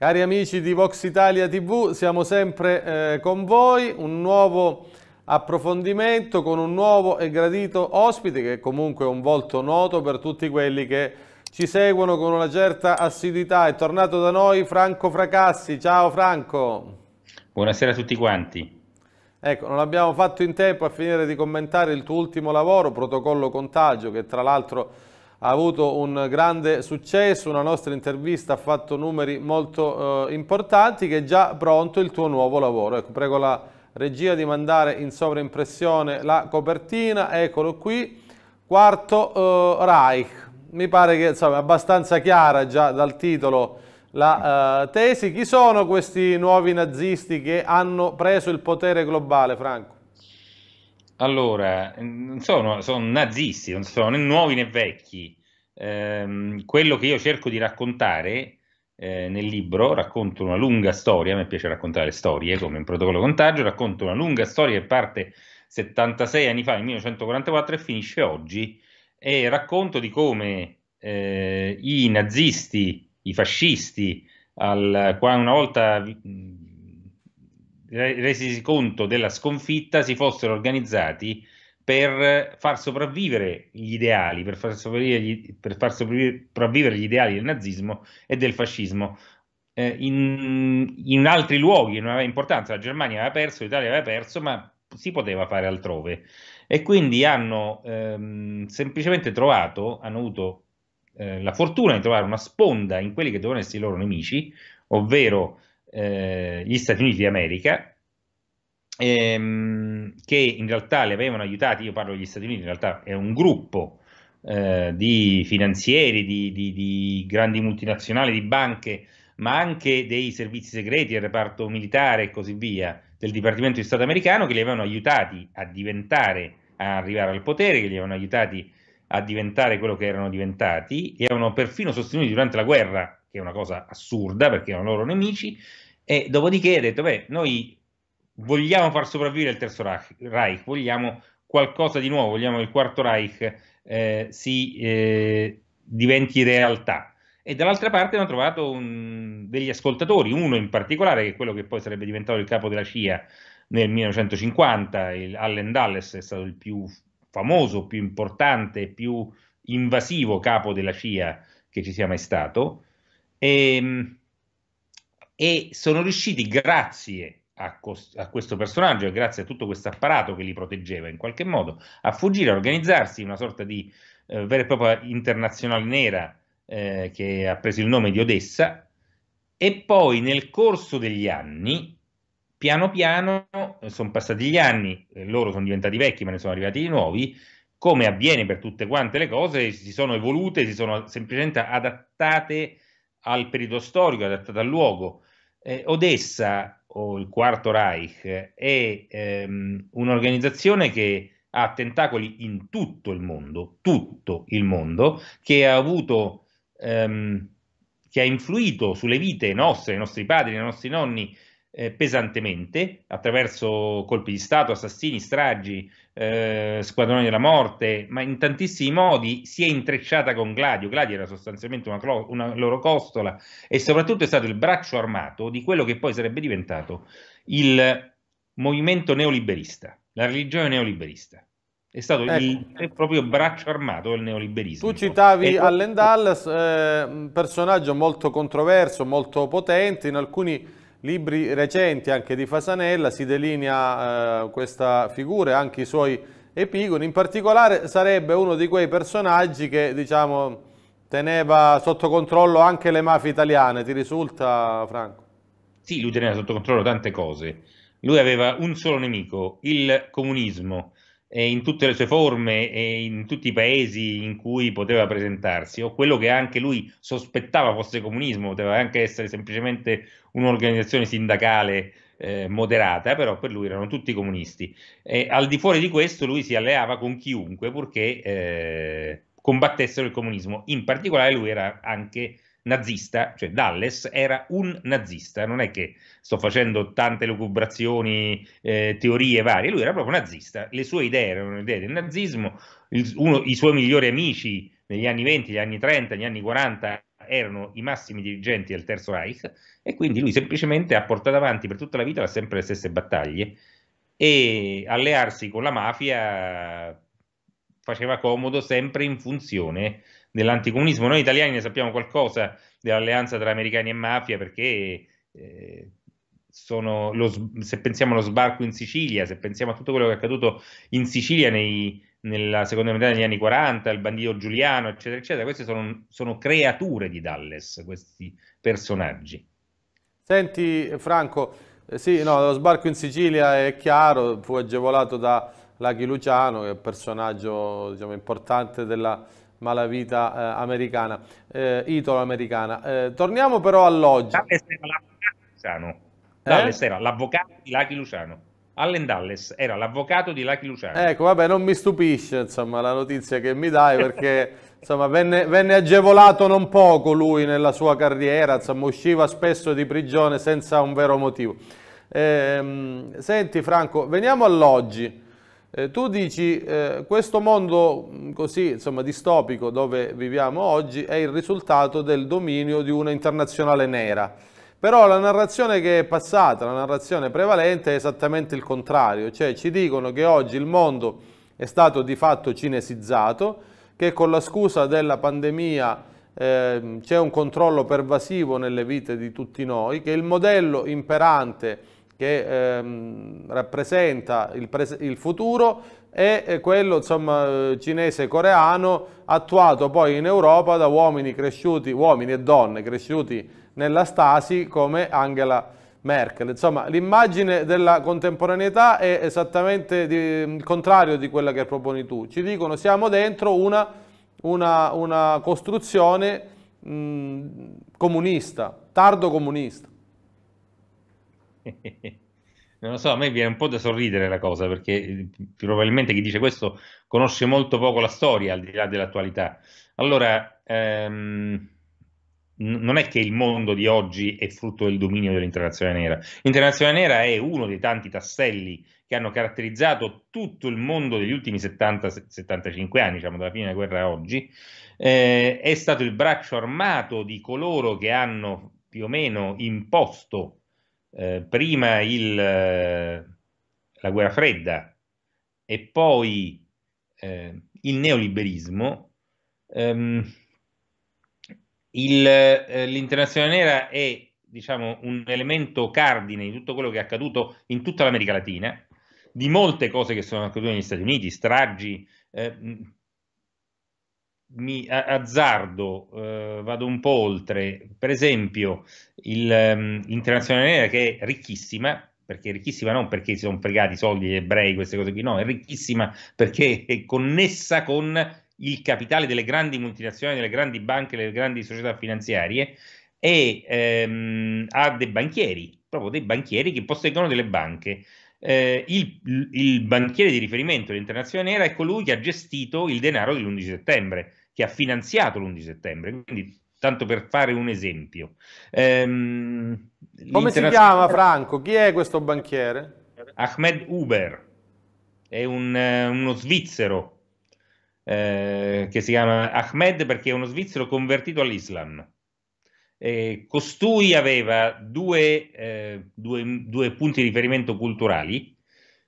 Cari amici di Vox Italia TV, siamo sempre eh, con voi, un nuovo approfondimento con un nuovo e gradito ospite che comunque è un volto noto per tutti quelli che ci seguono con una certa assiduità. È tornato da noi Franco Fracassi. Ciao Franco. Buonasera a tutti quanti. Ecco, non abbiamo fatto in tempo a finire di commentare il tuo ultimo lavoro, Protocollo Contagio, che tra l'altro ha avuto un grande successo, una nostra intervista ha fatto numeri molto eh, importanti che è già pronto il tuo nuovo lavoro. Ecco, prego la regia di mandare in sovraimpressione la copertina, eccolo qui, quarto eh, Reich. Mi pare che insomma, è abbastanza chiara già dal titolo la eh, tesi. Chi sono questi nuovi nazisti che hanno preso il potere globale, Franco? Allora, non sono, sono nazisti, non sono né nuovi né vecchi. Eh, quello che io cerco di raccontare eh, nel libro, racconto una lunga storia, a me piace raccontare storie come un protocollo contagio, racconto una lunga storia che parte 76 anni fa, nel 1944, e finisce oggi, e racconto di come eh, i nazisti, i fascisti, al, una volta resi conto della sconfitta, si fossero organizzati per far sopravvivere gli ideali, per far sopravvivere gli, per far sopravvivere gli ideali del nazismo e del fascismo. Eh, in, in, altri luoghi non aveva importanza, la Germania aveva perso, l'Italia aveva perso, ma si poteva fare altrove. E quindi hanno ehm, semplicemente trovato, hanno avuto eh, la fortuna di trovare una sponda in quelli che dovevano essere i loro nemici, ovvero eh, gli Stati Uniti d'America, ehm, che in realtà li avevano aiutati, io parlo degli Stati Uniti, in realtà è un gruppo eh, di finanzieri, di, di, di, grandi multinazionali, di banche, ma anche dei servizi segreti, del reparto militare e così via, del Dipartimento di Stato americano, che li avevano aiutati a diventare, a arrivare al potere, che li avevano aiutati a diventare quello che erano diventati, e avevano perfino sostenuto durante la guerra che è una cosa assurda perché erano loro nemici, e dopodiché ha detto, beh, noi vogliamo far sopravvivere il terzo Reich, Reich vogliamo qualcosa di nuovo, vogliamo che il quarto Reich eh, si eh, diventi realtà. E dall'altra parte hanno trovato un, degli ascoltatori, uno in particolare, che è quello che poi sarebbe diventato il capo della CIA nel 1950, il Allen Dulles è stato il più famoso, più importante, più invasivo capo della CIA che ci sia mai stato, e, ehm, e sono riusciti, grazie a, cost- a, questo personaggio e grazie a tutto questo apparato che li proteggeva in qualche modo, a fuggire, a organizzarsi una sorta di eh, vera e propria internazionale nera eh, che ha preso il nome di Odessa e poi nel corso degli anni piano piano eh, sono passati gli anni, eh, loro sono diventati vecchi ma ne sono arrivati di nuovi, come avviene per tutte quante le cose, si sono evolute, si sono semplicemente adattate al periodo storico, adattata al luogo. Eh, Odessa, o il Quarto Reich, è ehm, un'organizzazione che ha tentacoli in tutto il mondo, tutto il mondo, che ha avuto, ehm, che ha influito sulle vite nostre, dei nostri padri, dei nostri nonni, eh, pesantemente attraverso colpi di Stato, assassini, stragi, eh, squadroni della morte, ma in tantissimi modi si è intrecciata con Gladio. Gladio era sostanzialmente una, clo- una loro costola e soprattutto è stato il braccio armato di quello che poi sarebbe diventato il movimento neoliberista, la religione neoliberista è stato ecco. il proprio braccio armato del neoliberismo. Tu citavi e... Allen Dallas, eh, un personaggio molto controverso, molto potente, in alcuni libri recenti anche di Fasanella, si delinea eh, questa figura e anche i suoi epigoni, in particolare sarebbe uno di quei personaggi che diciamo, teneva sotto controllo anche le mafie italiane, ti risulta Franco? Sì, lui teneva sotto controllo tante cose, lui aveva un solo nemico, il comunismo, eh, in tutte le sue forme e in tutti i paesi in cui poteva presentarsi, o quello che anche lui sospettava fosse comunismo, poteva anche essere semplicemente un'organizzazione sindacale eh, moderata, però per lui erano tutti comunisti. E al di fuori di questo lui si alleava con chiunque purché eh, combattessero il comunismo, in particolare lui era anche nazista, cioè Dalles era un nazista, non è che sto facendo tante lucubrazioni, eh, teorie varie, lui era proprio nazista, le sue idee erano idee del nazismo, il, uno, i suoi migliori amici negli anni 20, negli anni 30, negli anni 40 erano i massimi dirigenti del Terzo Reich e quindi lui semplicemente ha portato avanti per tutta la vita sempre le stesse battaglie e allearsi con la mafia faceva comodo sempre in funzione dell'anticomunismo. Noi italiani ne sappiamo qualcosa dell'alleanza tra americani e mafia perché eh, sono lo, se pensiamo allo sbarco in Sicilia, se pensiamo a tutto quello che è accaduto in Sicilia nei, nella seconda metà degli anni 40, il bandito Giuliano, eccetera, eccetera, queste sono, sono creature di Dallas, questi personaggi. Senti Franco, eh, sì, no, lo sbarco in Sicilia è chiaro, fu agevolato da Laghi Luciano, che è un personaggio diciamo, importante della ma la vita eh, americana, eh, italo-americana. Eh, torniamo però all'oggi. Dalles era l'avvocato di Luciano. Eh? Dallas era l'avvocato di Lucky Luciano. Allen Dalles era l'avvocato di Lucky Luciano. Ecco, vabbè, non mi stupisce insomma, la notizia che mi dai perché insomma, venne, venne, agevolato non poco lui nella sua carriera, insomma, usciva spesso di prigione senza un vero motivo. Ehm, senti Franco, veniamo all'oggi. Eh, tu dici eh, questo mondo mm, così insomma distopico dove viviamo oggi è il risultato del dominio di una internazionale nera. Però la narrazione che è passata, la narrazione prevalente è esattamente il contrario, cioè ci dicono che oggi il mondo è stato di fatto cinesizzato, che con la scusa della pandemia eh, c'è un controllo pervasivo nelle vite di tutti noi, che il modello imperante che ehm, rappresenta il, il, futuro e eh, quello insomma, eh, cinese-coreano attuato poi in Europa da uomini, cresciuti, uomini e donne cresciuti nella Stasi come Angela Merkel. Insomma, l'immagine della contemporaneità è esattamente di, il contrario di quella che proponi tu. Ci dicono siamo dentro una, una, una costruzione mh, comunista, tardo comunista. non lo so, a me viene un po' da sorridere la cosa, perché eh, probabilmente chi dice questo conosce molto poco la storia, al di là dell'attualità. Allora, ehm, non è che il mondo di oggi è frutto del dominio dell'internazionale nera. L'internazionale nera è uno dei tanti tasselli che hanno caratterizzato tutto il mondo degli ultimi 70-75 anni, diciamo dalla fine della guerra a oggi, eh, è stato il braccio armato di coloro che hanno più o meno imposto eh, prima il, eh, la guerra fredda e poi eh, il neoliberismo, ehm, eh, l'internazionale nera è diciamo, un elemento cardine di tutto quello che è accaduto in tutta l'America Latina, di molte cose che sono accadute negli Stati Uniti, stragi, eh, mi azzardo, eh, vado un po' oltre, per esempio l'internazionale ehm, um, che è ricchissima, perché è ricchissima non perché si sono fregati i soldi gli ebrei, queste cose qui, no, è ricchissima perché è connessa con il capitale delle grandi multinazionali, delle grandi banche, delle grandi società finanziarie e ehm, ha dei banchieri, proprio dei banchieri che posseggono delle banche eh, il, il, banchiere di riferimento dell'internazionale era è colui che ha gestito il denaro dell'11 settembre, che ha finanziato l'11 settembre. Quindi, tanto per fare un esempio. Ehm, Come si chiama Franco? Chi è questo banchiere? Ahmed Uber, è un, eh, uno svizzero eh, che si chiama Ahmed perché è uno svizzero convertito all'Islam. Eh, costui aveva due, eh, due, due, punti di riferimento culturali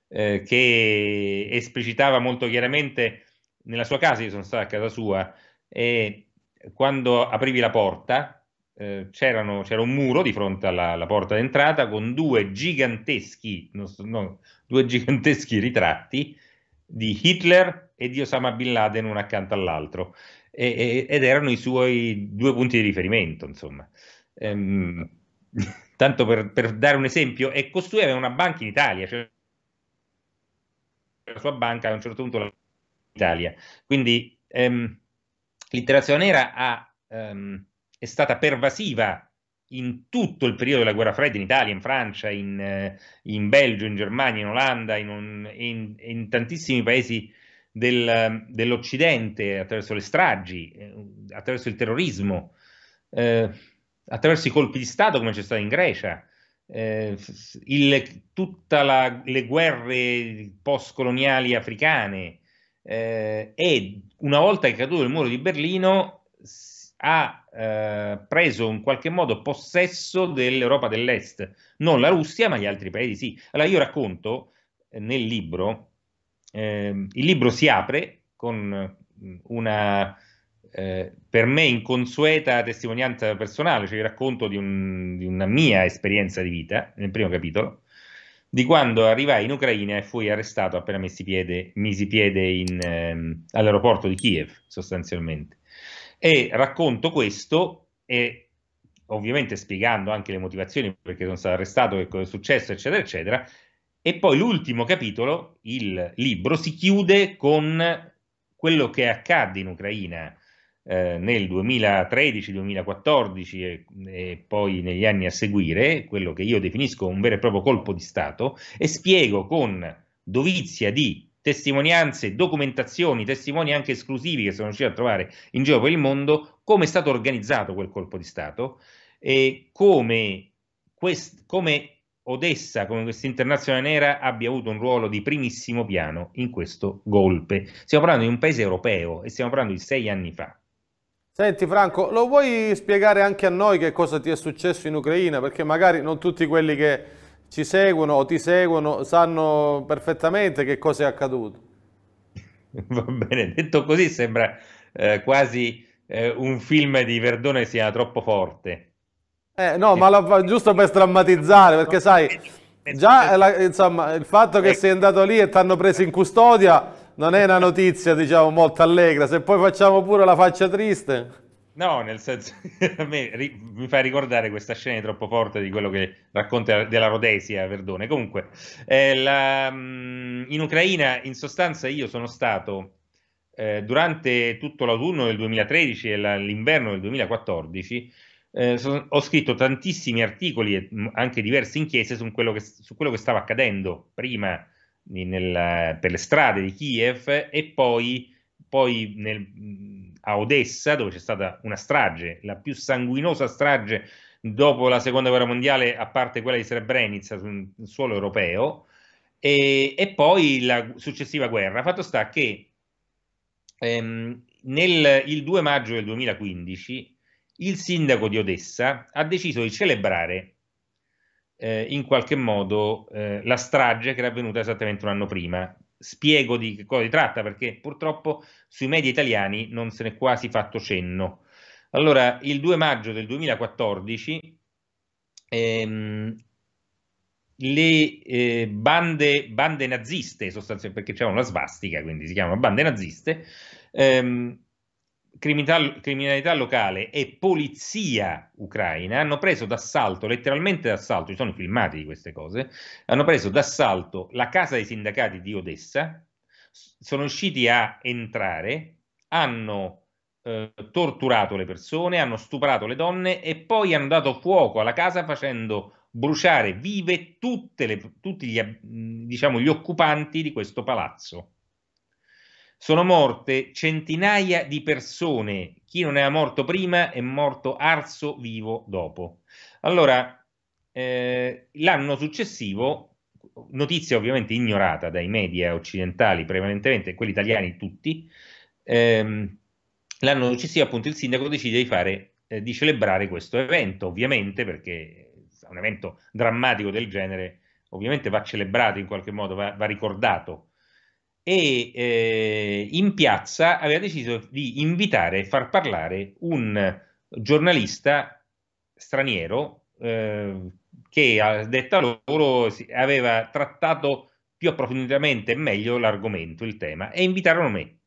eh, che esplicitava molto chiaramente nella sua casa, io sono stato a casa sua, e quando aprivi la porta eh, c'era un muro di fronte alla, alla porta d'entrata con due giganteschi, no, no, due giganteschi ritratti di Hitler e di Osama Bin Laden uno accanto all'altro e, e, ed erano i suoi due punti di riferimento, insomma. Ehm, tanto per, per, dare un esempio, e costui aveva una banca in Italia, cioè la sua banca a un certo punto in Italia. Quindi ehm, l'interazione nera ha, ehm, è stata pervasiva in tutto il periodo della guerra fredda in Italia, in Francia, in, eh, in Belgio, in Germania, in Olanda, in, un, in, in tantissimi paesi del, dell'Occidente attraverso le stragi, eh, attraverso il terrorismo, eh, attraverso i colpi di Stato come c'è stato in Grecia, eh, tutte le guerre postcoloniali africane eh, e una volta che è caduto il muro di Berlino ha eh, preso in qualche modo possesso dell'Europa dell'Est, non la Russia ma gli altri paesi sì. Allora io racconto eh, nel libro eh, il libro si apre con una eh, per me inconsueta testimonianza personale, cioè il racconto di, un, di, una mia esperienza di vita nel primo capitolo, di quando arrivai in Ucraina e fui arrestato appena misi piede, misi piede in, ehm, all'aeroporto di Kiev sostanzialmente. E racconto questo e ovviamente spiegando anche le motivazioni perché sono stato arrestato, che cosa è successo, eccetera, eccetera, e poi l'ultimo capitolo, il libro, si chiude con quello che accadde in Ucraina eh, nel 2013-2014 e, e, poi negli anni a seguire, quello che io definisco un vero e proprio colpo di Stato, e spiego con dovizia di testimonianze, documentazioni, testimoni anche esclusivi che sono riusciti a trovare in giro per il mondo, come è stato organizzato quel colpo di Stato e come, quest, come Odessa, come questa internazionale nera, abbia avuto un ruolo di primissimo piano in questo golpe. Stiamo parlando di un paese europeo e stiamo parlando di sei anni fa. Senti Franco, lo vuoi spiegare anche a noi che cosa ti è successo in Ucraina? Perché magari non tutti quelli che ci seguono o ti seguono sanno perfettamente che cosa è accaduto. Va bene, detto così sembra eh, quasi eh, un film di Verdone sia troppo forte. Eh, no, ma la, giusto per strammatizzare, perché sai, già eh, la, insomma, il fatto che eh. sei andato lì e ti hanno preso in custodia non è una notizia, diciamo, molto allegra. Se poi facciamo pure la faccia triste. No, nel senso, a me ri, mi fa ricordare questa scena troppo forte di quello che racconta della Rhodesia perdone. Comunque, eh, la, mm, in Ucraina, in sostanza, io sono stato eh, durante tutto l'autunno del 2013 e l'inverno del 2014 eh, so, ho scritto tantissimi articoli e mm, anche diverse inchieste su quello che, su quello che stava accadendo prima nel, per le strade di Kiev e poi, poi nel, mm, a Odessa, dove c'è stata una strage, la più sanguinosa strage dopo la seconda guerra mondiale, a parte quella di Srebrenica sul suolo europeo, e, e, poi la successiva guerra. Fatto sta che ehm, nel, il 2 maggio del 2015 il sindaco di Odessa ha deciso di celebrare eh, in qualche modo eh, la strage che era avvenuta esattamente un anno prima. Spiego di che cosa si tratta perché purtroppo sui media italiani non se n'è quasi fatto cenno. Allora, il 2 maggio del 2014 ehm, le eh, bande, bande, naziste, sostanzialmente perché c'erano la svastica, quindi si chiamano bande naziste, ehm, criminalità, criminalità, locale e polizia ucraina hanno preso d'assalto, letteralmente d'assalto, ci sono filmati di queste cose, hanno preso d'assalto la casa dei sindacati di Odessa, sono usciti a entrare, hanno eh, torturato le persone, hanno stuprato le donne e poi hanno dato fuoco alla casa facendo bruciare vive le, tutti gli, diciamo, gli occupanti di questo palazzo sono morte centinaia di persone. Chi non era morto prima è morto arso vivo dopo. Allora, eh, l'anno successivo, notizia ovviamente ignorata dai media occidentali prevalentemente, quelli italiani tutti, ehm, l'anno successivo appunto il sindaco decide di, fare, eh, di celebrare questo evento, ovviamente perché un evento drammatico del genere ovviamente va celebrato in qualche modo, va, va ricordato e eh, in piazza aveva deciso di invitare e far parlare un giornalista straniero eh, che a detta loro aveva trattato più approfonditamente e meglio l'argomento, il tema, e invitarono me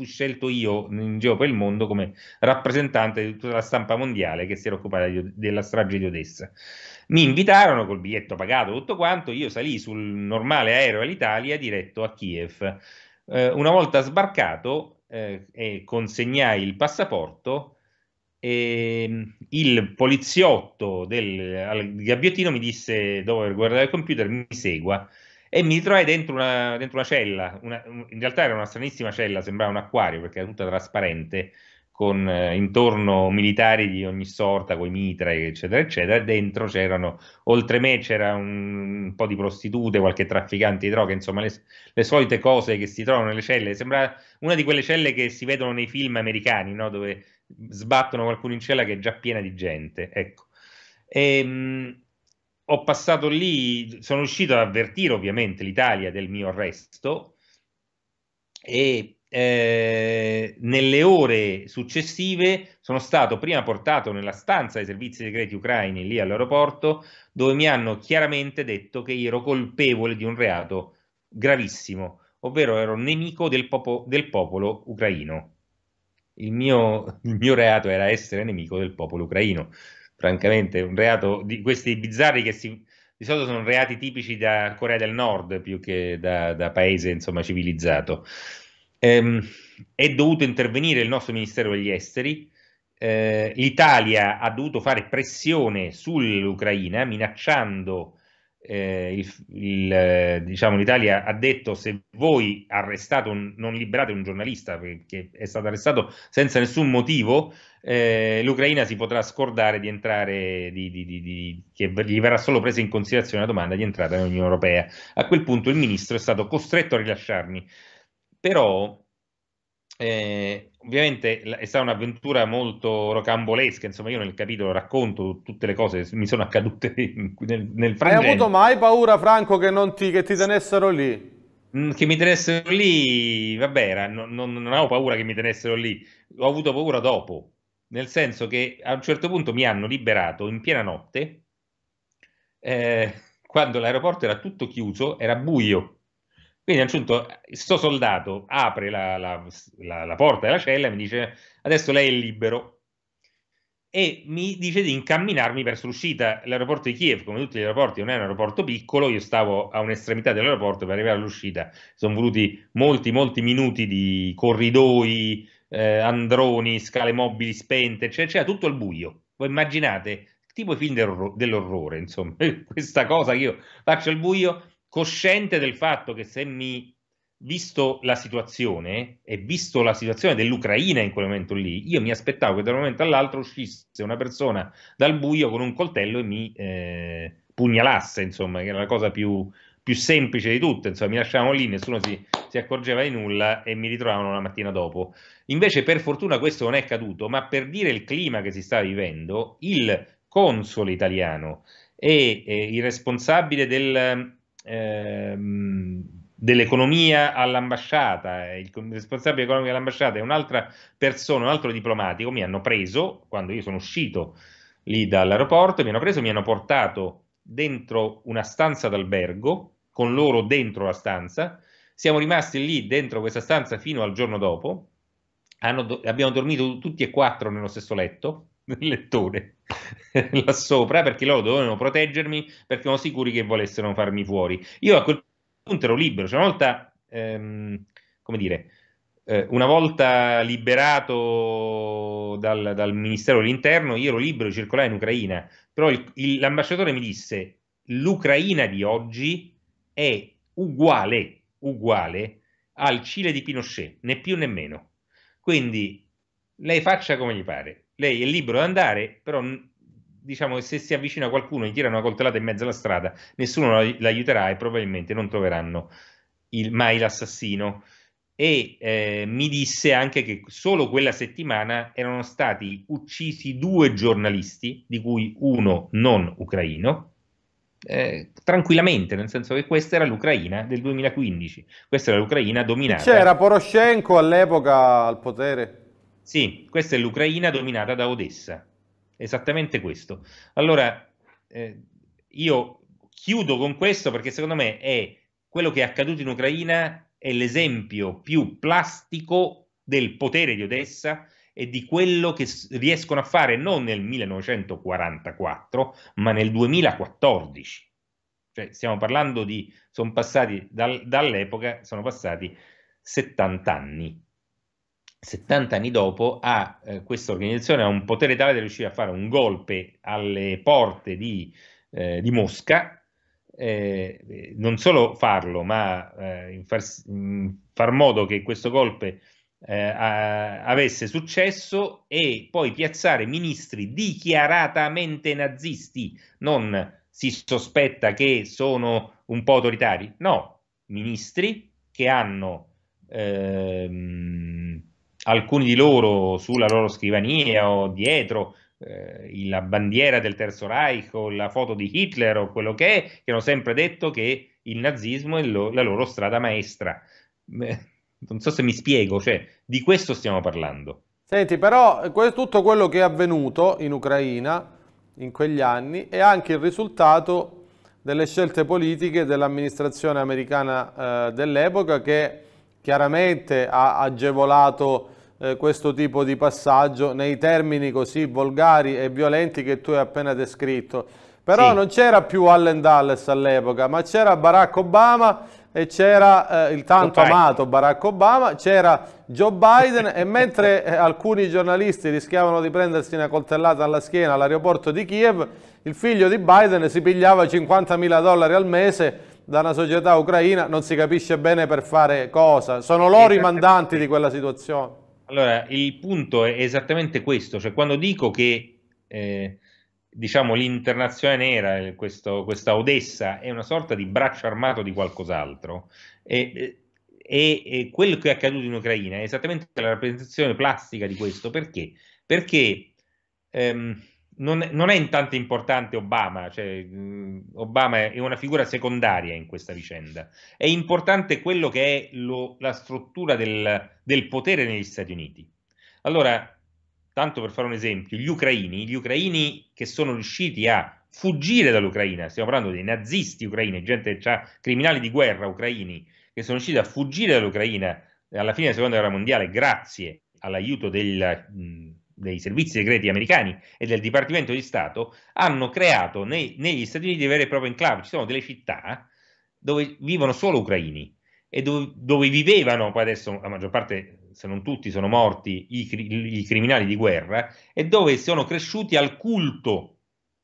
fui scelto io in giro per il mondo come rappresentante di tutta la stampa mondiale che si era occupata di, della strage di Odessa. Mi invitarono col biglietto pagato tutto quanto, io salì sul normale aereo all'Italia diretto a Kiev. Eh, una volta sbarcato eh, consegnai il passaporto, e ehm, il poliziotto del al, gabbiottino mi disse dopo aver guardato il computer mi segua e mi ritrovai dentro una, dentro una cella, una, in realtà era una stranissima cella, sembrava un acquario perché era tutta trasparente, con eh, intorno militari di ogni sorta, con i mitra, eccetera, eccetera, e dentro c'erano, oltre me c'era un, un po' di prostitute, qualche trafficante di droga, insomma le, le, solite cose che si trovano nelle celle, sembra una di quelle celle che si vedono nei film americani, no? dove sbattono qualcuno in cella che è già piena di gente, ecco. E, ehm, ho passato lì, sono riuscito ad avvertire ovviamente l'Italia del mio arresto e eh, nelle ore successive sono stato prima portato nella stanza dei servizi segreti ucraini lì all'aeroporto dove mi hanno chiaramente detto che ero colpevole di un reato gravissimo, ovvero ero nemico del, popo, del popolo ucraino. Il mio, il mio reato era essere nemico del popolo ucraino francamente, un reato di questi bizzarri che si, di solito sono reati tipici da Corea del Nord più che da, da paese insomma, civilizzato. Ehm, è dovuto intervenire il nostro Ministero degli Esteri, eh, l'Italia ha dovuto fare pressione sull'Ucraina minacciando eh, il, il, eh, diciamo, l'Italia ha detto se voi arrestate un, non liberate un giornalista che è stato arrestato senza nessun motivo, eh, l'Ucraina si potrà scordare di entrare, di, di, di, che gli verrà solo presa in considerazione la domanda di entrata nell'Unione Europea. A quel punto il ministro è stato costretto a rilasciarmi. Però eh, ovviamente è stata un'avventura molto rocambolesca, insomma io nel capitolo racconto tutte le cose che mi sono accadute nel, nel frangente. Hai avuto mai paura Franco che, ti, che ti tenessero lì? Mm, che mi tenessero lì, vabbè, era, non, non, non, avevo paura che mi tenessero lì, ho avuto paura dopo, nel senso che a un certo punto mi hanno liberato in piena notte, eh, quando l'aeroporto era tutto chiuso, era buio, quindi a un sto soldato apre la, la, la, la porta della cella e mi dice adesso lei è libero e mi dice di incamminarmi verso l'uscita. L'aeroporto di Kiev, come tutti gli aeroporti, non è un aeroporto piccolo, io stavo a un'estremità dell'aeroporto per arrivare all'uscita. Sono voluti molti, molti minuti di corridoi, eh, androni, scale mobili spente, eccetera, eccetera, tutto al buio. Voi immaginate, tipo i film dell'orrore, insomma, questa cosa che io faccio al buio cosciente del fatto che se mi, visto la situazione e visto la situazione dell'Ucraina in quel momento lì, io mi aspettavo che da un momento all'altro uscisse una persona dal buio con un coltello e mi eh, pugnalasse, insomma, che era la cosa più, più semplice di tutte, insomma, mi lasciavano lì, nessuno si, si, accorgeva di nulla e mi ritrovavano la mattina dopo. Invece, per fortuna, questo non è accaduto, ma per dire il clima che si sta vivendo, il console italiano e eh, il responsabile del Ehm, dell'economia all'ambasciata, eh, il responsabile economico dell'ambasciata è un'altra persona, un altro diplomatico, mi hanno preso, quando io sono uscito lì dall'aeroporto, mi hanno preso, mi hanno portato dentro una stanza d'albergo, con loro dentro la stanza, siamo rimasti lì dentro questa stanza fino al giorno dopo, Hanno, abbiamo dormito tutti e quattro nello stesso letto, nel lettore là sopra perché loro dovevano proteggermi perché erano sicuri che volessero farmi fuori. Io a quel punto ero libero, cioè una volta, ehm, come dire, eh, una volta liberato dal, dal, Ministero dell'Interno, io ero libero di circolare in Ucraina, però il, il, l'ambasciatore mi disse l'Ucraina di oggi è uguale, uguale al Cile di Pinochet, né più né meno. Quindi lei faccia come gli pare lei è libero di andare, però diciamo che se si avvicina qualcuno e tira una coltellata in mezzo alla strada, nessuno l'aiuterà e probabilmente non troveranno il, mai l'assassino. E eh, mi disse anche che solo quella settimana erano stati uccisi due giornalisti, di cui uno non ucraino, eh, tranquillamente, nel senso che questa era l'Ucraina del 2015, questa era l'Ucraina dominata. C'era Poroshenko all'epoca al potere. Sì, questa è l'Ucraina dominata da Odessa, esattamente questo. Allora, eh, io chiudo con questo perché secondo me è quello che è accaduto in Ucraina è l'esempio più plastico del potere di Odessa e di quello che riescono a fare non nel 1944, ma nel 2014. Cioè, stiamo parlando di, sono passati dal, dall'epoca, sono passati 70 anni. 70 anni dopo ha, eh, questa organizzazione ha un potere tale da riuscire a fare un golpe alle porte di, eh, di Mosca, eh, eh non solo farlo, ma eh, far, far, modo che questo golpe eh, a, avesse successo e poi piazzare ministri dichiaratamente nazisti, non si sospetta che sono un po' autoritari, no, ministri che hanno... Ehm, alcuni di loro sulla loro scrivania o dietro eh, la bandiera del Terzo Reich o la foto di Hitler o quello che è, che hanno sempre detto che il nazismo è lo, la loro strada maestra. Non so se mi spiego, cioè di questo stiamo parlando. Senti, però tutto quello che è avvenuto in Ucraina in quegli anni è anche il risultato delle scelte politiche dell'amministrazione americana eh, dell'epoca che chiaramente ha agevolato eh, questo tipo di passaggio nei termini così volgari e violenti che tu hai appena descritto. Però sì. non c'era più Allen Dulles all'epoca, ma c'era Barack Obama e c'era eh, il tanto Obama. amato Barack Obama, c'era Joe Biden e mentre eh, alcuni giornalisti rischiavano di prendersi una coltellata alla schiena all'aeroporto di Kiev, il figlio di Biden si pigliava 50 mila dollari al mese da una società ucraina, non si capisce bene per fare cosa. Sono loro i mandanti di quella situazione. Allora, il punto è esattamente questo, cioè quando dico che eh, diciamo, l'internazionale nera, eh, questo, questa Odessa, è una sorta di braccio armato di qualcos'altro, e, e, e quello che è accaduto in Ucraina è esattamente la rappresentazione plastica di questo, perché? Perché ehm, non, non, è intanto importante Obama, cioè, Obama è una figura secondaria in questa vicenda. È importante quello che è lo, la struttura del, del, potere negli Stati Uniti. Allora, tanto per fare un esempio, gli ucraini, gli ucraini che sono riusciti a fuggire dall'Ucraina, stiamo parlando dei nazisti ucraini, gente, cioè, criminali di guerra ucraini, che sono riusciti a fuggire dall'Ucraina alla fine della seconda guerra mondiale grazie all'aiuto del, dei servizi segreti americani e del Dipartimento di Stato hanno creato nei, negli Stati Uniti vere e proprie enclave. Ci sono delle città dove vivono solo ucraini e dove, dove vivevano, poi adesso la maggior parte, se non tutti, sono morti i, i criminali di guerra e dove sono cresciuti al culto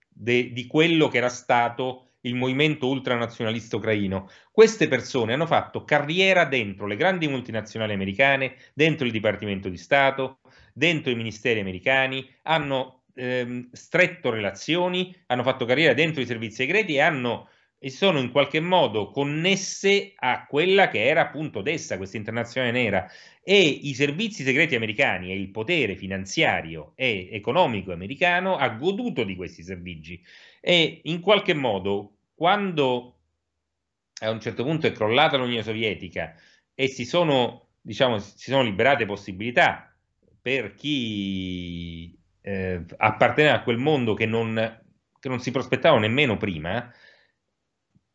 de, di quello che era stato il movimento ultranazionalista ucraino. Queste persone hanno fatto carriera dentro le grandi multinazionali americane, dentro il Dipartimento di Stato, dentro i ministeri americani, hanno ehm, stretto relazioni, hanno fatto carriera dentro i servizi segreti e hanno e sono in qualche modo connesse a quella che era appunto d'essa, questa internazionale nera. E i servizi segreti americani e il potere finanziario e economico americano ha goduto di questi servizi. E in qualche modo, quando a un certo punto è crollata l'Unione Sovietica e si sono, diciamo, si sono liberate possibilità per chi eh, apparteneva a quel mondo che non, che non si prospettava nemmeno prima,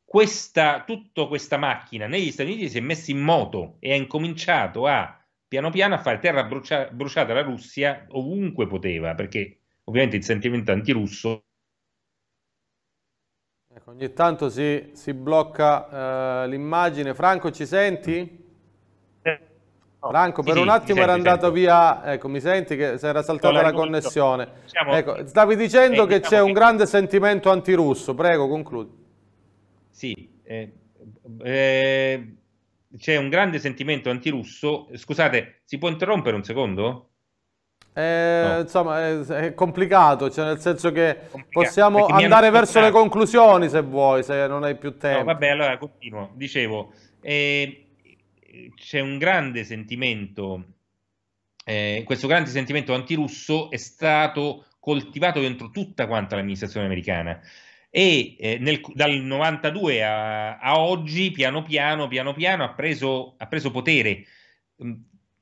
questa, tutta questa macchina negli Stati Uniti si è messa in moto e ha incominciato a piano piano a fare terra brucia, bruciata alla Russia ovunque poteva, perché ovviamente il sentimento antirusso. Ecco, ogni tanto si, si blocca eh, l'immagine. Franco, ci senti? Oh, Franco, per sì, un attimo senti, era andato via, ecco, mi senti che si era saltata ecco, la ecco, connessione. Siamo... Ecco, stavi dicendo eh, che diciamo c'è che... un grande sentimento antirusso, prego, concludi. Sì, eh, eh, c'è un grande sentimento antirusso. Scusate, si può interrompere un secondo? Eh, no. Insomma, è, è, complicato, cioè nel senso che possiamo andare verso le conclusioni se vuoi, se non hai più tempo. No, vabbè, allora continuo. Dicevo, eh, c'è un grande sentimento, eh, questo grande sentimento antirusso è stato coltivato dentro tutta quanta l'amministrazione americana e eh, nel, dal 92 a, a, oggi piano piano piano piano ha preso, ha preso potere mm,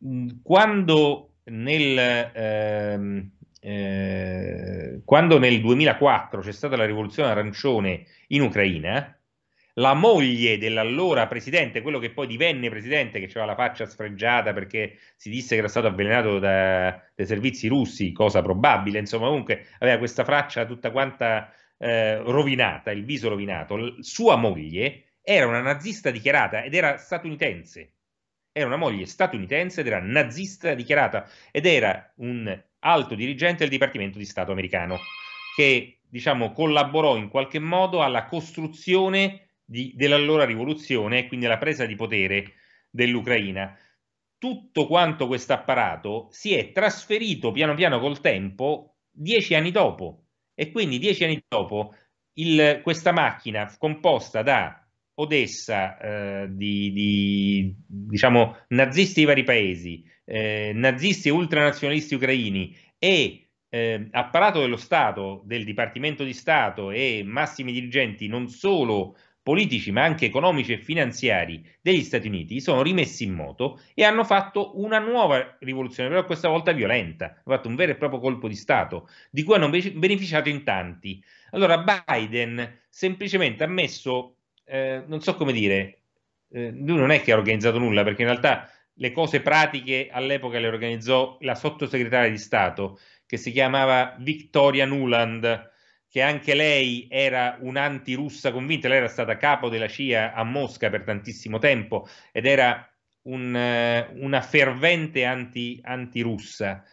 mm, quando nel, ehm, eh, quando nel 2004 c'è stata la rivoluzione arancione in Ucraina la moglie dell'allora presidente, quello che poi divenne presidente, che aveva la faccia sfregiata perché si disse che era stato avvelenato da, dai servizi russi, cosa probabile, insomma comunque aveva questa faccia tutta quanta eh, rovinata, il viso rovinato, L- sua moglie era una nazista dichiarata ed era statunitense, era una moglie statunitense ed era nazista dichiarata ed era un alto dirigente del Dipartimento di Stato americano che diciamo collaborò in qualche modo alla costruzione di, dell'allora rivoluzione e quindi alla presa di potere dell'Ucraina. Tutto quanto questo apparato si è trasferito piano piano col tempo dieci anni dopo e quindi dieci anni dopo il, questa macchina composta da Odessa, eh, di, di, diciamo, nazisti di vari paesi, eh, nazisti e ultranazionalisti ucraini e eh, apparato dello Stato, del Dipartimento di Stato e massimi dirigenti non solo politici ma anche economici e finanziari degli Stati Uniti sono rimessi in moto e hanno fatto una nuova rivoluzione, però questa volta violenta, hanno fatto un vero e proprio colpo di Stato, di cui hanno beneficiato in tanti. Allora Biden semplicemente ha messo, eh, non so come dire, eh, lui non è che ha organizzato nulla, perché in realtà le cose pratiche all'epoca le organizzò la sottosegretaria di Stato che si chiamava Victoria Nuland che anche lei era un'antirussa convinta, lei era stata capo della CIA a Mosca per tantissimo tempo ed era un, eh, una fervente anti, antirussa.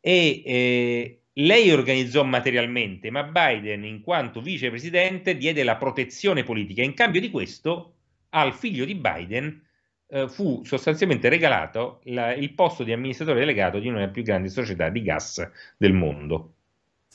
E eh, lei organizzò materialmente, ma Biden, in quanto vicepresidente, diede la protezione politica. In cambio di questo, al figlio di Biden eh, fu sostanzialmente regalato la, il posto di amministratore delegato di una delle più grandi società di gas del mondo.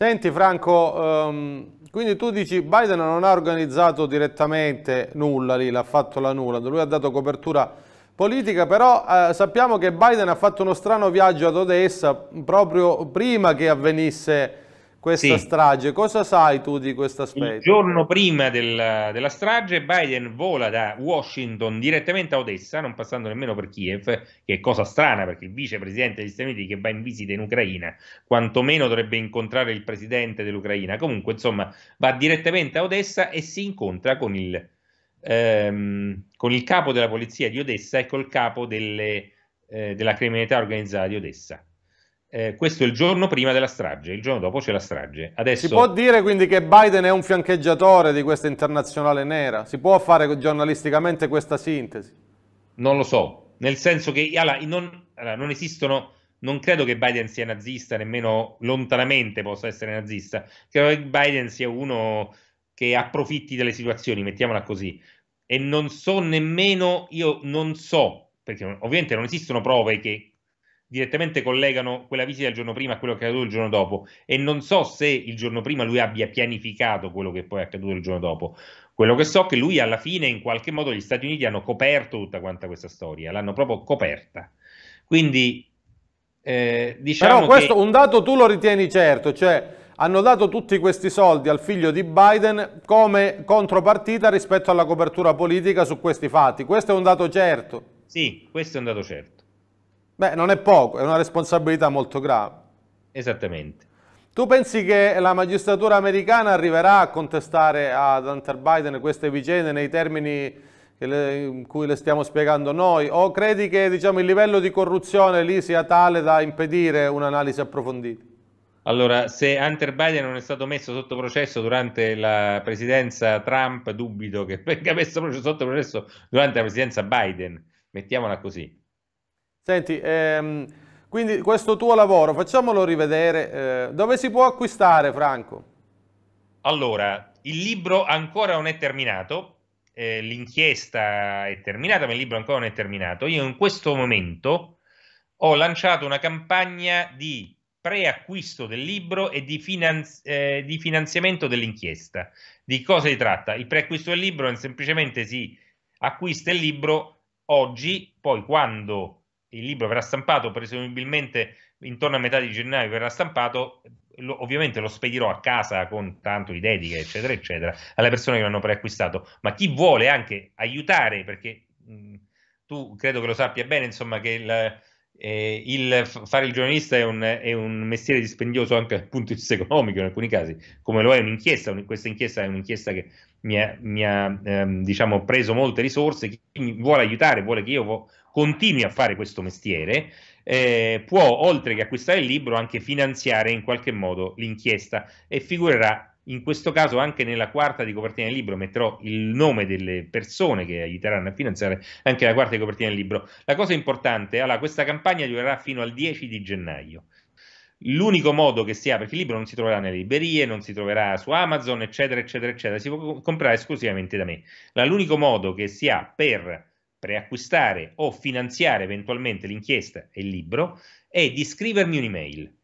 Senti Franco, um, quindi tu dici Biden non ha organizzato direttamente nulla lì, l'ha fatto la nulla, lui ha dato copertura politica, però eh, sappiamo che Biden ha fatto uno strano viaggio ad Odessa proprio prima che avvenisse questa sì. strage. Cosa sai tu di questo aspetto? Il giorno prima del, della strage Biden vola da Washington direttamente a Odessa, non passando nemmeno per Kiev, che è cosa strana perché il vicepresidente degli Stati Uniti che va in visita in Ucraina quantomeno dovrebbe incontrare il presidente dell'Ucraina. Comunque, insomma, va direttamente a Odessa e si incontra con il, ehm, con il capo della polizia di Odessa e col capo delle, eh, della criminalità organizzata di Odessa. Eh, questo è il giorno prima della strage, il giorno dopo c'è la strage. Adesso... Si può dire quindi che Biden è un fiancheggiatore di questa internazionale nera? Si può fare giornalisticamente questa sintesi? Non lo so, nel senso che allora, non, allora, non esistono non credo che Biden sia nazista, nemmeno lontanamente possa essere nazista. Credo che Biden sia uno che approfitti delle situazioni, mettiamola così. E non so nemmeno, io non so, perché ovviamente non esistono prove che direttamente collegano quella visita il giorno prima a quello che è accaduto il giorno dopo e non so se il giorno prima lui abbia pianificato quello che poi è accaduto il giorno dopo. Quello che so è che lui alla fine in qualche modo gli Stati Uniti hanno coperto tutta quanta questa storia, l'hanno proprio coperta. Quindi eh, diciamo Però questo che... un dato tu lo ritieni certo, cioè hanno dato tutti questi soldi al figlio di Biden come contropartita rispetto alla copertura politica su questi fatti. Questo è un dato certo. Sì, questo è un dato certo. Beh, non è poco, è una responsabilità molto grave. Esattamente. Tu pensi che la magistratura americana arriverà a contestare ad Hunter Biden queste vicende nei termini in cui le stiamo spiegando noi? O credi che diciamo, il livello di corruzione lì sia tale da impedire un'analisi approfondita? Allora, se Hunter Biden non è stato messo sotto processo durante la presidenza Trump, dubito che venga messo sotto processo durante la presidenza Biden, mettiamola così. Senti, ehm, quindi questo tuo lavoro, facciamolo rivedere. Eh, dove si può acquistare, Franco? Allora, il libro ancora non è terminato, eh, l'inchiesta è terminata, ma il libro ancora non è terminato. Io in questo momento ho lanciato una campagna di preacquisto del libro e di, finanzi eh, di finanziamento dell'inchiesta. Di cosa si tratta? Il preacquisto del libro è semplicemente si acquista il libro oggi, poi quando il libro verrà stampato presumibilmente intorno a metà di gennaio verrà stampato lo, ovviamente lo spedirò a casa con tanto di dediche eccetera eccetera alle persone che l'hanno preacquistato ma chi vuole anche aiutare perché mh, mm, tu credo che lo sappia bene insomma che il, eh, il fare il giornalista è un, è un, mestiere dispendioso anche dal punto di vista economico in alcuni casi come lo è un'inchiesta un, questa inchiesta è un'inchiesta che mi ha, mi ha ehm, diciamo preso molte risorse chi mi vuole aiutare vuole che io vo, continui a fare questo mestiere, eh, può, oltre che acquistare il libro, anche finanziare in qualche modo l'inchiesta e figurerà in questo caso anche nella quarta di copertina del libro metterò il nome delle persone che aiuteranno a finanziare anche la quarta di copertina del libro. La cosa importante, allora, questa campagna durerà fino al 10 di gennaio. L'unico modo che si ha, perché il libro non si troverà nelle librerie, non si troverà su Amazon, eccetera, eccetera, eccetera, si può comprare esclusivamente da me. L'unico modo che si ha per preacquistare o finanziare eventualmente l'inchiesta e il libro è di scrivermi un'email.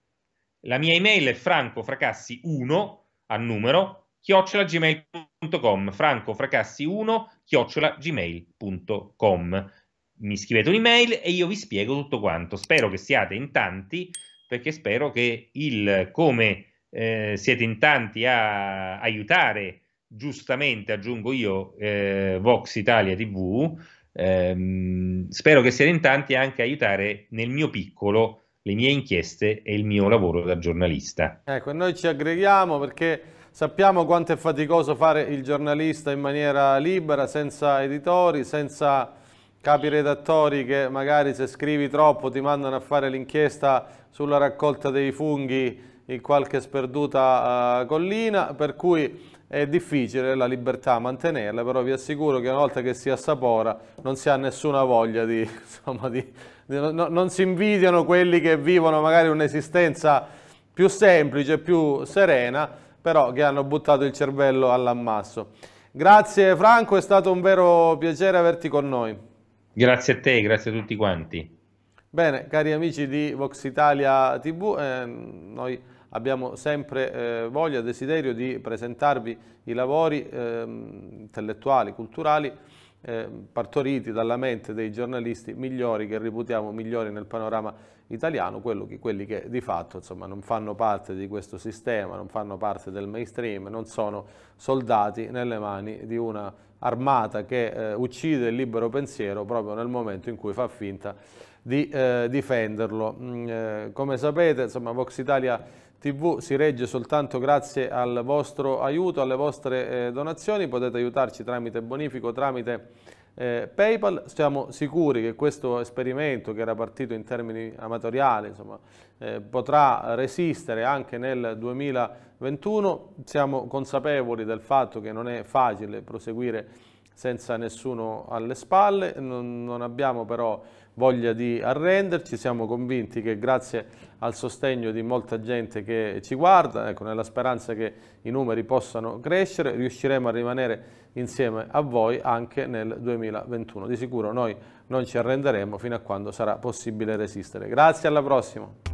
La mia email è francofracassi1 a numero chiocciolagmail.com francofracassi1 chiocciolagmail.com mi scrivete un'email e io vi spiego tutto quanto. Spero che siate in tanti perché spero che il come eh, siete in tanti a aiutare giustamente, aggiungo io, eh, Vox Italia TV Ehm, spero che siate in tanti anche a aiutare nel mio piccolo le mie inchieste e il mio lavoro da giornalista. Ecco, noi ci aggreghiamo perché sappiamo quanto è faticoso fare il giornalista in maniera libera, senza editori, senza capi redattori che magari se scrivi troppo ti mandano a fare l'inchiesta sulla raccolta dei funghi in qualche sperduta uh, collina, per cui è difficile la libertà mantenerla, però vi assicuro che una volta che si assapora non si ha nessuna voglia di, insomma, di, di no, non si invidiano quelli che vivono magari un'esistenza più semplice, più serena, però che hanno buttato il cervello all'ammasso. Grazie Franco, è stato un vero piacere averti con noi. Grazie a te, grazie a tutti quanti. Bene, cari amici di Vox Italia TV, eh, noi abbiamo sempre eh, voglia, desiderio di presentarvi i lavori eh, intellettuali, culturali, eh, partoriti dalla mente dei giornalisti migliori che reputiamo migliori nel panorama italiano, che, quelli che di fatto insomma, non fanno parte di questo sistema, non fanno parte del mainstream, non sono soldati nelle mani di una armata che eh, uccide il libero pensiero proprio nel momento in cui fa finta di eh, difenderlo. Mm, eh, come sapete, insomma, Vox Italia TV si regge soltanto grazie al vostro aiuto, alle vostre eh, donazioni, potete aiutarci tramite bonifico, tramite eh, PayPal. Siamo sicuri che questo esperimento che era partito in termini amatoriali insomma, eh, potrà resistere anche nel 2021. Siamo consapevoli del fatto che non è facile proseguire senza nessuno alle spalle, non, non abbiamo però voglia di arrenderci, siamo convinti che grazie al sostegno di molta gente che ci guarda, ecco, nella speranza che i numeri possano crescere, riusciremo a rimanere insieme a voi anche nel 2021. Di sicuro noi non ci arrenderemo fino a quando sarà possibile resistere. Grazie, alla prossima!